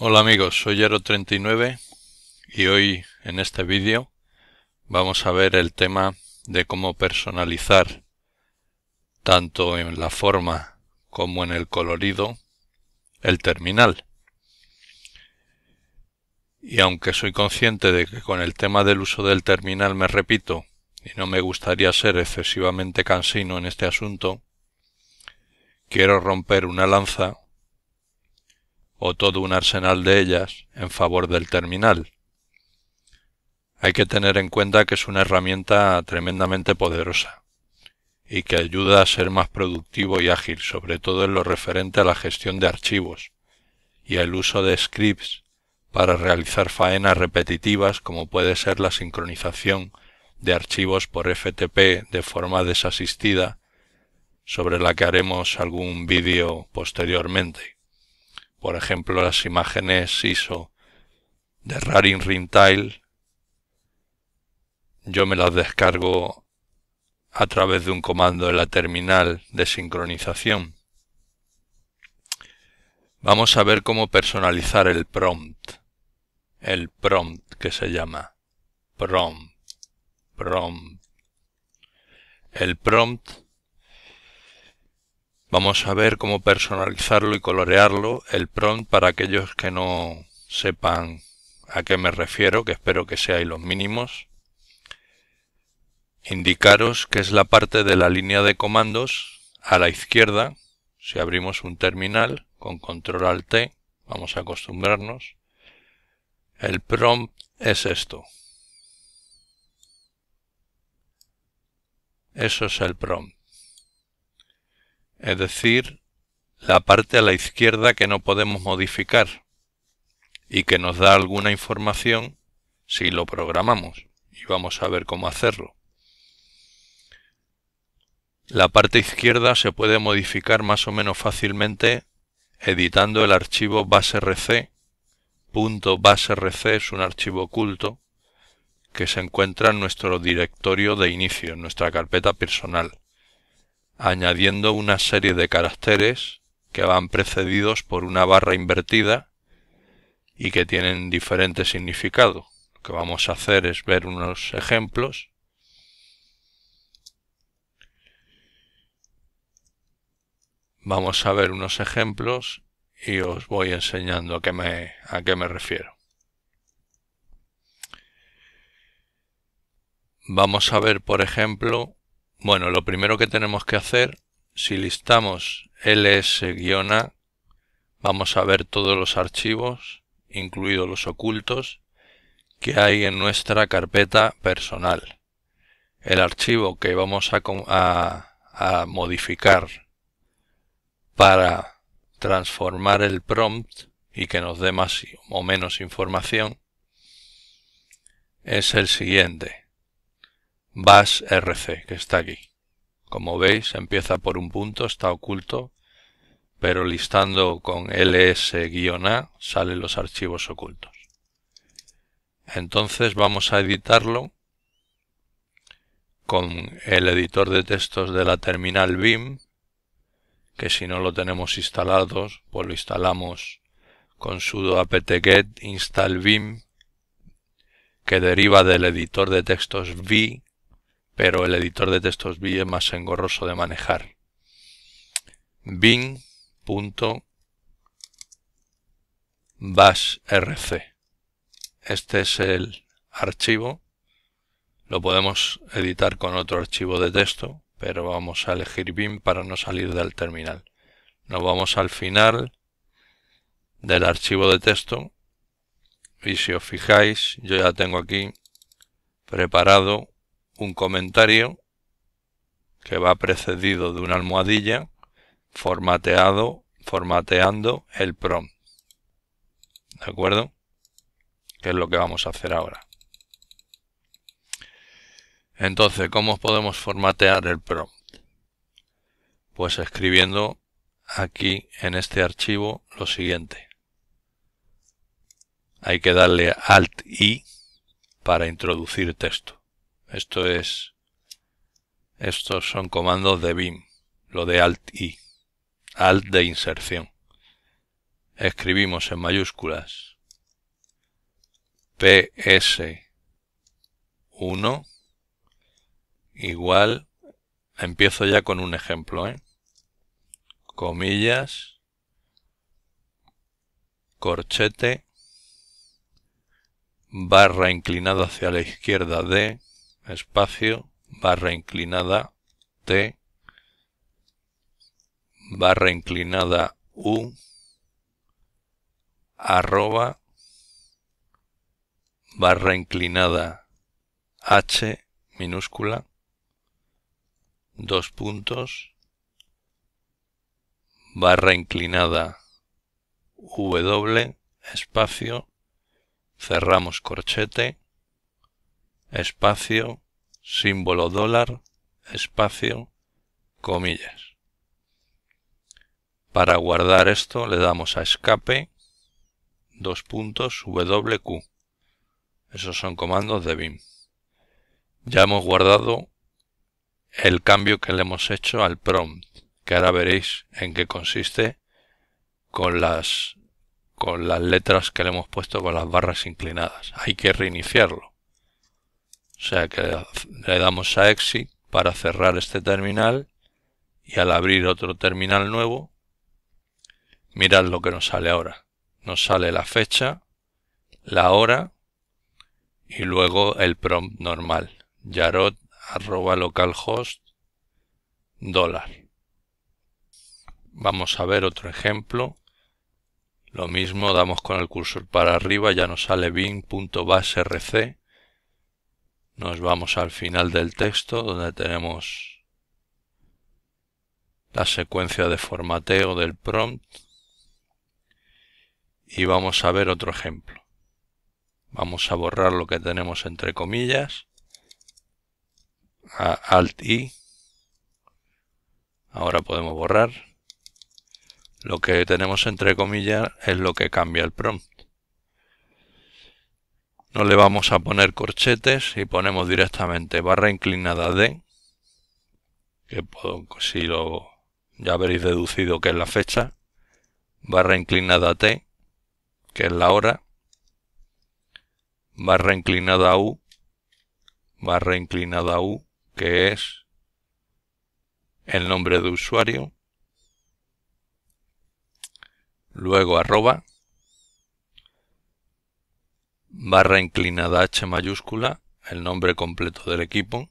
Hola amigos, soy ero 39 y hoy en este vídeo vamos a ver el tema de cómo personalizar tanto en la forma como en el colorido el terminal. Y aunque soy consciente de que con el tema del uso del terminal me repito, y no me gustaría ser excesivamente cansino en este asunto, quiero romper una lanza o todo un arsenal de ellas en favor del terminal. Hay que tener en cuenta que es una herramienta tremendamente poderosa y que ayuda a ser más productivo y ágil, sobre todo en lo referente a la gestión de archivos y al uso de scripts para realizar faenas repetitivas como puede ser la sincronización de archivos por FTP de forma desasistida, sobre la que haremos algún vídeo posteriormente. Por ejemplo, las imágenes ISO de Raring Rintail, yo me las descargo a través de un comando en la terminal de sincronización. Vamos a ver cómo personalizar el prompt el prompt que se llama. Prompt. Prompt. El prompt. Vamos a ver cómo personalizarlo y colorearlo. El prompt para aquellos que no sepan a qué me refiero, que espero que seáis los mínimos. Indicaros que es la parte de la línea de comandos a la izquierda. Si abrimos un terminal con control alt T, vamos a acostumbrarnos el prompt es esto. Eso es el prompt. Es decir, la parte a la izquierda que no podemos modificar y que nos da alguna información si lo programamos. Y vamos a ver cómo hacerlo. La parte izquierda se puede modificar más o menos fácilmente editando el archivo base .basrc es un archivo oculto que se encuentra en nuestro directorio de inicio, en nuestra carpeta personal, añadiendo una serie de caracteres que van precedidos por una barra invertida y que tienen diferente significado. Lo que vamos a hacer es ver unos ejemplos. Vamos a ver unos ejemplos y os voy enseñando a qué me, a qué me refiero. Vamos a ver, por ejemplo, bueno, lo primero que tenemos que hacer, si listamos ls-a, vamos a ver todos los archivos, incluidos los ocultos, que hay en nuestra carpeta personal. El archivo que vamos a, a, a modificar para transformar el prompt y que nos dé más o menos información es el siguiente bas rc que está aquí como veis empieza por un punto está oculto pero listando con ls-a salen los archivos ocultos entonces vamos a editarlo con el editor de textos de la terminal BIM que si no lo tenemos instalados, pues lo instalamos con sudo apt-get install vim, que deriva del editor de textos vi, pero el editor de textos vi es más engorroso de manejar. rc. Este es el archivo. Lo podemos editar con otro archivo de texto pero vamos a elegir BIM para no salir del terminal. Nos vamos al final del archivo de texto y si os fijáis yo ya tengo aquí preparado un comentario que va precedido de una almohadilla formateado formateando el PROM. ¿De acuerdo? Que es lo que vamos a hacer ahora. Entonces, ¿cómo podemos formatear el prompt? Pues escribiendo aquí en este archivo lo siguiente. Hay que darle Alt I para introducir texto. Esto es estos son comandos de BIM, lo de Alt I, Alt de inserción. Escribimos en mayúsculas PS1 igual, empiezo ya con un ejemplo, ¿eh? comillas, corchete, barra inclinada hacia la izquierda D, espacio, barra inclinada T, barra inclinada U, arroba, barra inclinada H minúscula, dos puntos, barra inclinada W, espacio, cerramos corchete, espacio, símbolo dólar, espacio, comillas. Para guardar esto le damos a escape, dos puntos, WQ. Esos son comandos de BIM. Ya hemos guardado el cambio que le hemos hecho al prompt, que ahora veréis en qué consiste con las, con las letras que le hemos puesto con las barras inclinadas. Hay que reiniciarlo. O sea que le damos a exit para cerrar este terminal y al abrir otro terminal nuevo, mirad lo que nos sale ahora. Nos sale la fecha, la hora y luego el prompt normal. Yarot arroba localhost dólar. Vamos a ver otro ejemplo. Lo mismo, damos con el cursor para arriba, ya nos sale rc Nos vamos al final del texto donde tenemos la secuencia de formateo del prompt. Y vamos a ver otro ejemplo. Vamos a borrar lo que tenemos entre comillas. Alt I. Ahora podemos borrar. Lo que tenemos entre comillas es lo que cambia el prompt. No le vamos a poner corchetes y ponemos directamente barra inclinada D. Que si lo ya habréis deducido que es la fecha. Barra inclinada T, que es la hora. Barra inclinada U, barra inclinada U, que es el nombre de usuario, luego arroba, barra inclinada H mayúscula, el nombre completo del equipo,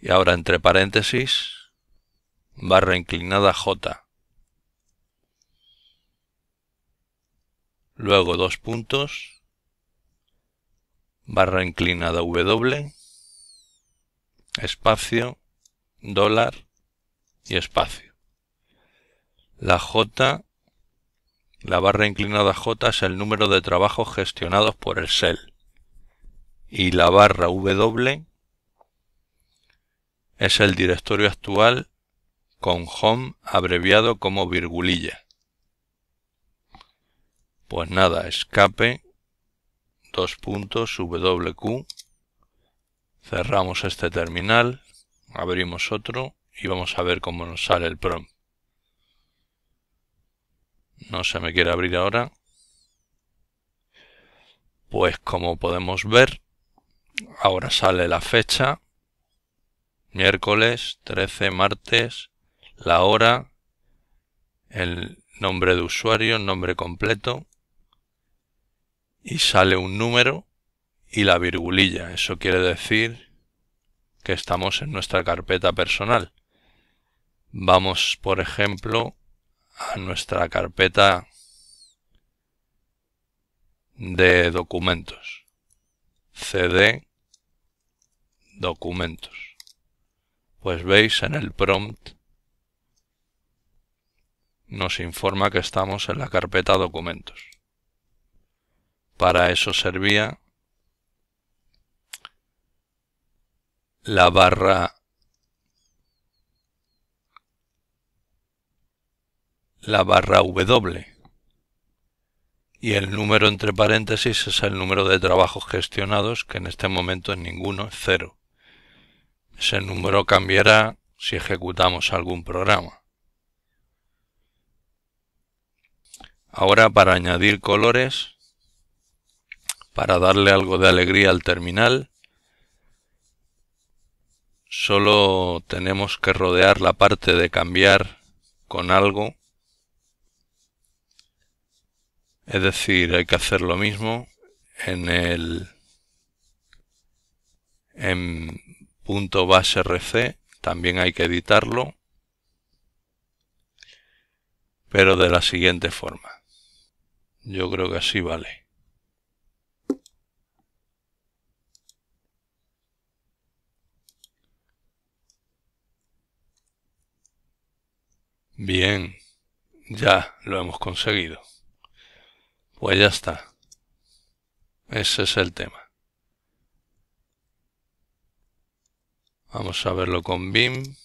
y ahora entre paréntesis, barra inclinada J. Luego dos puntos, barra inclinada W, espacio, dólar y espacio. La J, la barra inclinada J es el número de trabajos gestionados por el SEL. Y la barra W es el directorio actual con home abreviado como virgulilla. Pues nada, escape, dos puntos, WQ, Cerramos este terminal, abrimos otro y vamos a ver cómo nos sale el prompt. No se me quiere abrir ahora. Pues como podemos ver, ahora sale la fecha, miércoles, 13, martes, la hora, el nombre de usuario, nombre completo, y sale un número y la virgulilla. Eso quiere decir que estamos en nuestra carpeta personal. Vamos, por ejemplo, a nuestra carpeta de documentos. CD documentos. Pues veis en el prompt nos informa que estamos en la carpeta documentos. Para eso servía la barra la barra W y el número entre paréntesis es el número de trabajos gestionados que en este momento es ninguno, es cero. Ese número cambiará si ejecutamos algún programa. Ahora para añadir colores, para darle algo de alegría al terminal, solo tenemos que rodear la parte de cambiar con algo. Es decir, hay que hacer lo mismo en el en punto base rc, también hay que editarlo, pero de la siguiente forma. Yo creo que así vale. Bien, ya lo hemos conseguido. Pues ya está. Ese es el tema. Vamos a verlo con BIM.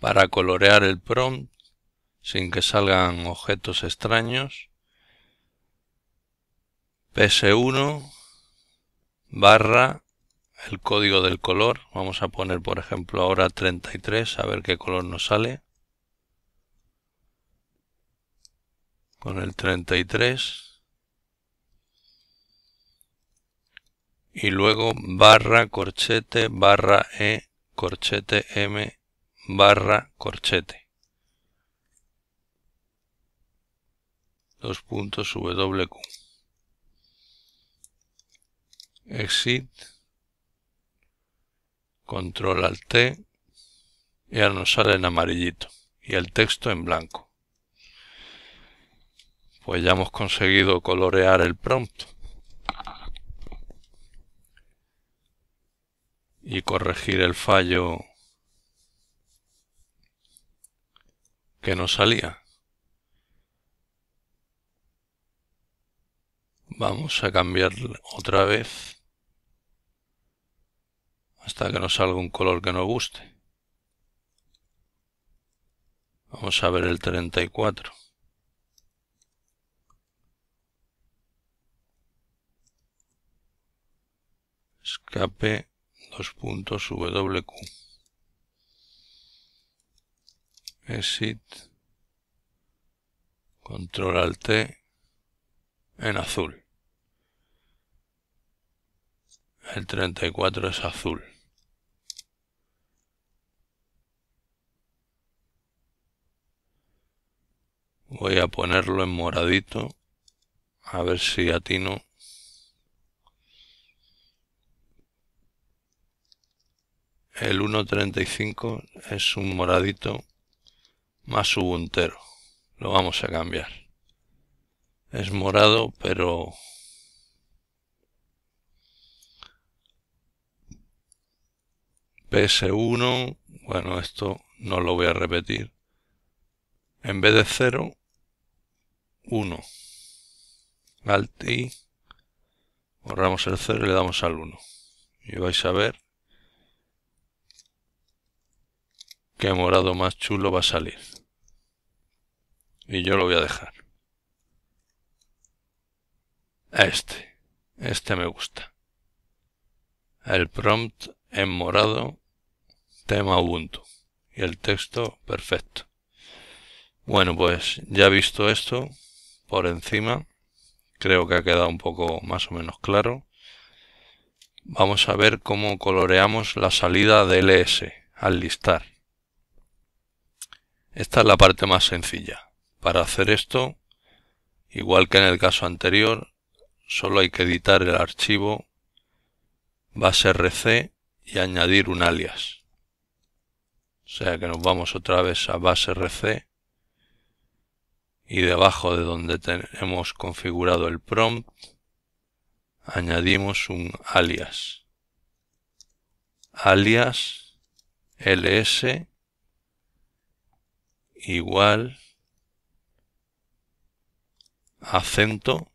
Para colorear el prompt sin que salgan objetos extraños. PS1 barra el código del color. Vamos a poner, por ejemplo, ahora 33, a ver qué color nos sale. Con el 33. Y luego barra corchete, barra E, corchete M, barra corchete. Dos puntos WQ. Exit control alt T, y ahora nos sale en amarillito y el texto en blanco. Pues ya hemos conseguido colorear el prompt. Y corregir el fallo que nos salía. Vamos a cambiar otra vez hasta que nos salga un color que nos guste. Vamos a ver el 34. Escape, dos puntos, WQ. Exit. Control al T en azul. El 34 es azul. Voy a ponerlo en moradito. A ver si atino. El 1.35 es un moradito más ubuntero. Lo vamos a cambiar. Es morado, pero... PS1, bueno, esto no lo voy a repetir. En vez de 0, 1. Alt y borramos el 0 y le damos al 1. Y vais a ver qué morado más chulo va a salir. Y yo lo voy a dejar. Este. Este me gusta. El prompt en morado, tema Ubuntu. Y el texto perfecto. Bueno, pues ya visto esto, por encima. Creo que ha quedado un poco más o menos claro. Vamos a ver cómo coloreamos la salida de LS al listar. Esta es la parte más sencilla. Para hacer esto, igual que en el caso anterior, solo hay que editar el archivo base rc y añadir un alias. O sea que nos vamos otra vez a base rc y debajo de donde tenemos configurado el prompt añadimos un alias alias ls igual acento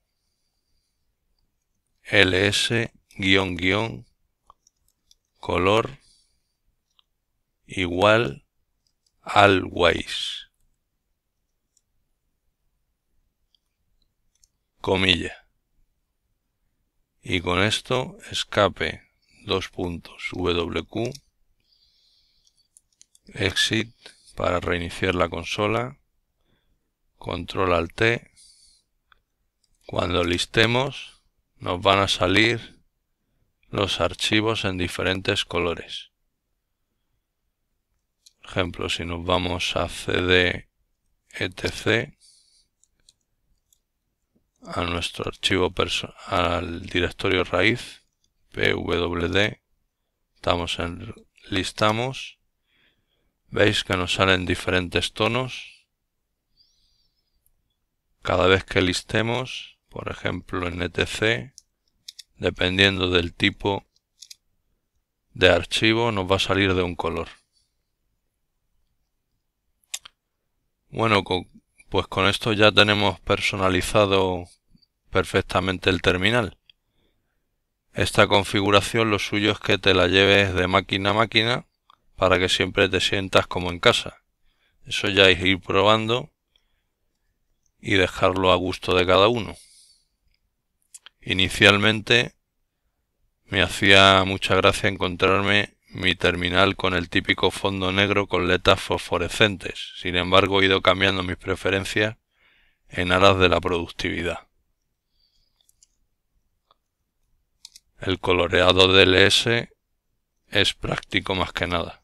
ls guión color igual always Y con esto escape dos puntos WQ, exit para reiniciar la consola, control alt T. Cuando listemos nos van a salir los archivos en diferentes colores. Por ejemplo, si nos vamos a CD, etc, a nuestro archivo al directorio raíz pwd estamos en listamos veis que nos salen diferentes tonos cada vez que listemos por ejemplo en etc dependiendo del tipo de archivo nos va a salir de un color bueno con pues con esto ya tenemos personalizado perfectamente el terminal. Esta configuración lo suyo es que te la lleves de máquina a máquina para que siempre te sientas como en casa. Eso ya es ir probando y dejarlo a gusto de cada uno. Inicialmente me hacía mucha gracia encontrarme mi terminal con el típico fondo negro con letras fosforescentes. Sin embargo, he ido cambiando mis preferencias en aras de la productividad. El coloreado DLS es práctico más que nada.